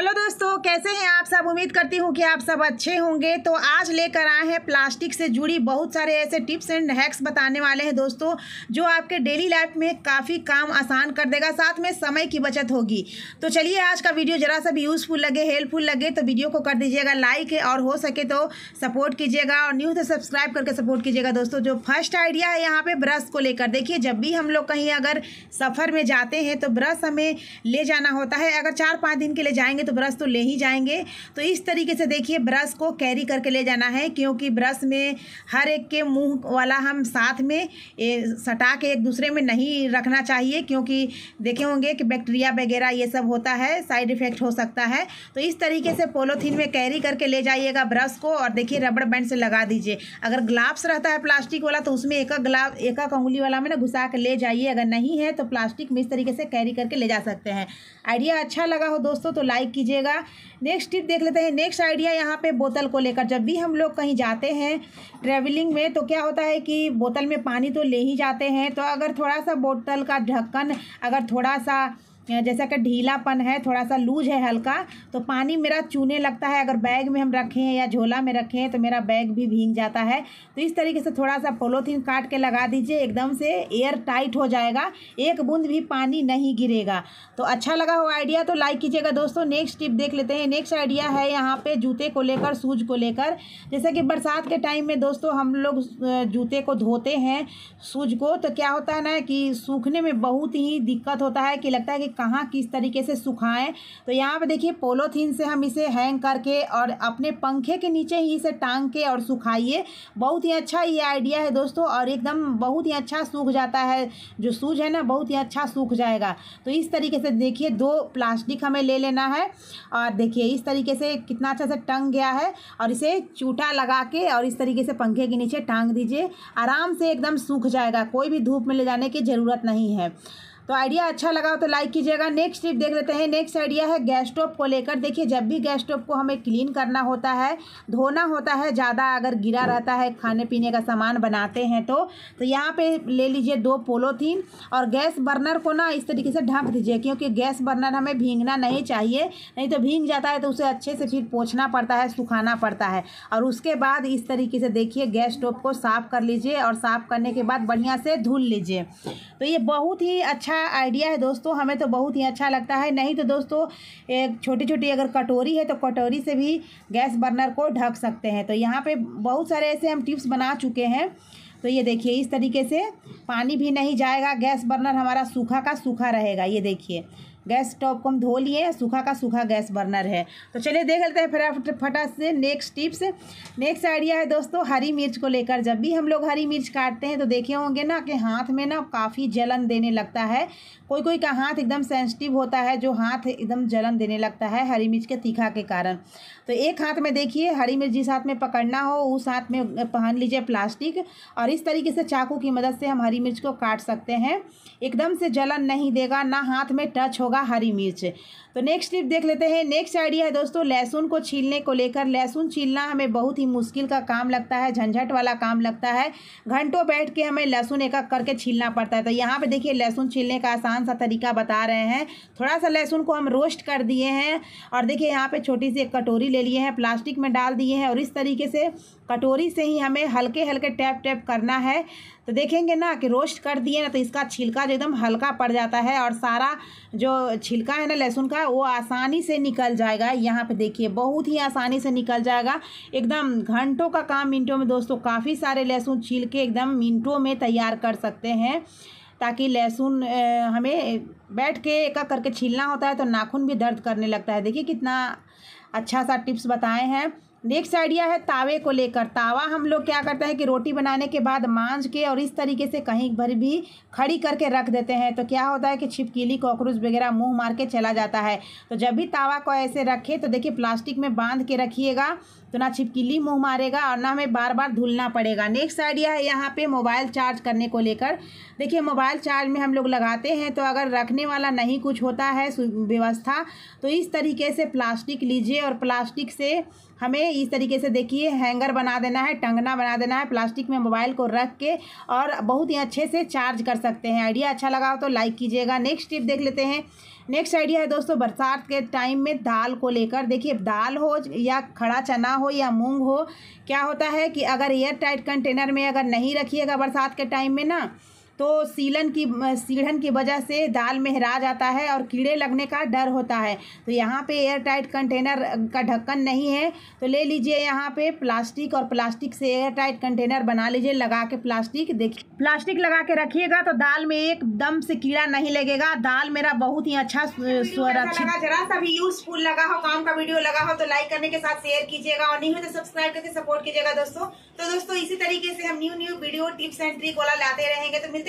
hello दोस्तों कैसे हैं आप सब उम्मीद करती हूँ कि आप सब अच्छे होंगे तो आज लेकर आए हैं प्लास्टिक से जुड़ी बहुत सारे ऐसे टिप्स एंड हैक्स बताने वाले हैं दोस्तों जो आपके डेली लाइफ में काफ़ी काम आसान कर देगा साथ में समय की बचत होगी तो चलिए आज का वीडियो जरा सा भी यूज़फुल लगे हेल्पफुल लगे तो वीडियो को कर दीजिएगा लाइक और हो सके तो सपोर्ट कीजिएगा और न्यू तो सब्सक्राइब करके सपोर्ट कीजिएगा दोस्तों जो फर्स्ट आइडिया है यहाँ पर ब्रश को लेकर देखिए जब भी हम लोग कहीं अगर सफ़र में जाते हैं तो ब्रश हमें ले जाना होता है अगर चार पाँच दिन के लिए जाएंगे तो तो ब्रश तो ले ही जाएंगे तो इस तरीके से देखिए ब्रश को कैरी करके ले जाना है क्योंकि ब्रश में हर एक के मुंह वाला हम साथ में सटा के एक दूसरे में नहीं रखना चाहिए क्योंकि देखे होंगे कि बैक्टीरिया वगैरह ये सब होता है साइड इफ़ेक्ट हो सकता है तो इस तरीके से पोलोथीन में कैरी करके ले जाइएगा ब्रश को और देखिए रबड़ बैंड से लगा दीजिए अगर ग्लाव्स रहता है प्लास्टिक वाला तो उसमें एक ग्लाव एक उंगली वाला में ना घुसा के ले जाइए अगर नहीं है तो प्लास्टिक में इस तरीके से कैरी करके ले जा सकते हैं आइडिया अच्छा लगा हो दोस्तों तो लाइक कीजिएगा नेक्स्ट टिप देख लेते हैं नेक्स्ट आइडिया यहाँ पे बोतल को लेकर जब भी हम लोग कहीं जाते हैं ट्रैवलिंग में तो क्या होता है कि बोतल में पानी तो ले ही जाते हैं तो अगर थोड़ा सा बोतल का ढक्कन अगर थोड़ा सा जैसा कि ढीलापन है थोड़ा सा लूज है हल्का तो पानी मेरा चूने लगता है अगर बैग में हम रखें या झोला में रखें तो मेरा बैग भी भींग जाता है तो इस तरीके से थोड़ा सा पोलोथीन काट के लगा दीजिए एकदम से एयर टाइट हो जाएगा एक बूंद भी पानी नहीं गिरेगा तो अच्छा लगा हो आइडिया तो लाइक कीजिएगा दोस्तों नेक्स्ट टिप देख लेते हैं नेक्स्ट आइडिया है यहाँ पर जूते को लेकर सूज को लेकर जैसे कि बरसात के टाइम में दोस्तों हम लोग जूते को धोते हैं सूज को तो क्या होता है ना कि सूखने में बहुत ही दिक्कत होता है कि लगता है कि कहाँ किस तरीके से सुखाएं तो यहाँ पर देखिए पोलोथीन से हम इसे हैंग करके और अपने पंखे के नीचे ही इसे टांग के और सुखाइए बहुत ही अच्छा ये आइडिया है दोस्तों और एकदम बहुत ही अच्छा सूख जाता है जो सूज है ना बहुत ही अच्छा सूख जाएगा तो इस तरीके से देखिए दो प्लास्टिक हमें ले लेना है और देखिए इस तरीके से कितना अच्छा से टंग गया है और इसे चूटा लगा के और इस तरीके से पंखे के नीचे टांग दीजिए आराम से एकदम सूख जाएगा कोई भी धूप में ले जाने की ज़रूरत नहीं है तो आइडिया अच्छा लगा हो तो लाइक कीजिएगा नेक्स्ट टिप देख लेते हैं नेक्स्ट आइडिया है गैस स्टोव को लेकर देखिए जब भी गैस स्टोव को हमें क्लीन करना होता है धोना होता है ज़्यादा अगर गिरा रहता है खाने पीने का सामान बनाते हैं तो तो यहाँ पे ले लीजिए दो पोलोथीन और गैस बर्नर को ना इस तरीके से ढक दीजिए क्योंकि गैस बर्नर हमें भींगना नहीं चाहिए नहीं तो भींग जाता है तो उसे अच्छे से फिर पोछना पड़ता है सुखाना पड़ता है और उसके बाद इस तरीके से देखिए गैस स्टोव को साफ़ कर लीजिए और साफ़ करने के बाद बढ़िया से धुल लीजिए तो ये बहुत ही अच्छा आइडिया है दोस्तों हमें तो बहुत ही अच्छा लगता है नहीं तो दोस्तों एक छोटी छोटी अगर कटोरी है तो कटोरी से भी गैस बर्नर को ढक सकते हैं तो यहाँ पे बहुत सारे ऐसे हम टिप्स बना चुके हैं तो ये देखिए इस तरीके से पानी भी नहीं जाएगा गैस बर्नर हमारा सूखा का सूखा रहेगा ये देखिए गैस स्टोव को हम धो लिए सूखा का सूखा गैस बर्नर है तो चलिए देख लेते हैं फिर फटा से नेक्स्ट टिप्स नेक्स्ट आइडिया है दोस्तों हरी मिर्च को लेकर जब भी हम लोग हरी मिर्च काटते हैं तो देखे होंगे ना कि हाथ में ना काफ़ी जलन देने लगता है कोई कोई का हाथ एकदम सेंसिटिव होता है जो हाथ एकदम जलन देने लगता है हरी मिर्च के तीखा के कारण तो एक हाथ में देखिए हरी मिर्च जिस हाथ में पकड़ना हो उस हाथ में पहन लीजिए प्लास्टिक और इस तरीके से चाकू की मदद से हम हरी मिर्च को काट सकते हैं एकदम से जलन नहीं देगा ना हाथ में टच हो होगा हरी मिर्च तो नेक्स्ट टिप देख लेते हैं नेक्स्ट आइडिया है दोस्तों लहसुन को छीलने को लेकर लहसुन छीलना हमें बहुत ही मुश्किल का काम लगता है झंझट वाला काम लगता है घंटों बैठ के हमें लहसुन एक करके छीलना पड़ता है तो यहाँ पे देखिए लहसुन छीलने का आसान सा तरीका बता रहे हैं थोड़ा सा लहसुन को हम रोस्ट कर दिए हैं और देखिए यहाँ पर छोटी सी एक कटोरी ले लिए हैं प्लास्टिक में डाल दिए हैं और इस तरीके से कटोरी से ही हमें हल्के हल्के टैप टैप करना है तो देखेंगे ना कि रोस्ट कर दिए ना तो इसका छिलका जो एकदम हल्का पड़ जाता है और सारा जो छिलका है ना लहसुन का वो आसानी से निकल जाएगा यहाँ पे देखिए बहुत ही आसानी से निकल जाएगा एकदम घंटों का काम मिनटों में दोस्तों काफ़ी सारे लहसुन छील के एकदम मिनटों में तैयार कर सकते हैं ताकि लहसुन हमें बैठ के एक करके छीलना होता है तो नाखून भी दर्द करने लगता है देखिए कितना अच्छा सा टिप्स बताए हैं नेक्स्ट आइडिया है तावे को लेकर तावा हम लोग क्या करते हैं कि रोटी बनाने के बाद मांझ के और इस तरीके से कहीं भर भी खड़ी करके रख देते हैं तो क्या होता है कि छिपकीली कॉकरोच वगैरह मुंह मार के चला जाता है तो जब भी तावा को ऐसे रखे तो देखिए प्लास्टिक में बांध के रखिएगा तो ना छिपकीली मुँह मारेगा और ना हमें बार बार धुलना पड़ेगा नेक्स्ट आइडिया है यहाँ पर मोबाइल चार्ज करने को लेकर देखिए मोबाइल चार्ज में हम लोग लगाते हैं तो अगर रखने वाला नहीं कुछ होता है व्यवस्था तो इस तरीके से प्लास्टिक लीजिए और प्लास्टिक से हमें इस तरीके से देखिए हैंगर बना देना है टंगना बना देना है प्लास्टिक में मोबाइल को रख के और बहुत ही अच्छे से चार्ज कर सकते हैं आइडिया अच्छा लगा हो तो लाइक कीजिएगा नेक्स्ट टिप देख लेते हैं नेक्स्ट आइडिया है दोस्तों बरसात के टाइम में दाल को लेकर देखिए दाल हो या खड़ा चना हो या मूंग हो क्या होता है कि अगर एयर टाइट कंटेनर में अगर नहीं रखिएगा बरसात के टाइम में ना तो सीलन की सीढ़न की वजह से दाल में हरा जाता है और कीड़े लगने का डर होता है तो यहाँ पे एयर टाइट कंटेनर का ढक्कन नहीं है तो ले लीजिए यहाँ पे प्लास्टिक और प्लास्टिक से एयर टाइट कंटेनर बना लीजिए लगा के प्लास्टिक देखिए प्लास्टिक लगा के रखिएगा तो दाल में एकदम से कीड़ा नहीं लगेगा दाल मेरा बहुत ही अच्छा सुरक्षित जरा सा भी यूजफुल लगा हो काम का वीडियो लगा हो तो लाइक करने के साथ शेयर कीजिएगा और नहीं हो तो सब्सक्राइब करके सपोर्ट कीजिएगा दोस्तों तो दोस्तों इसी तरीके से हम new new video tips and trick वाला लाते रहेंगे तो मिलते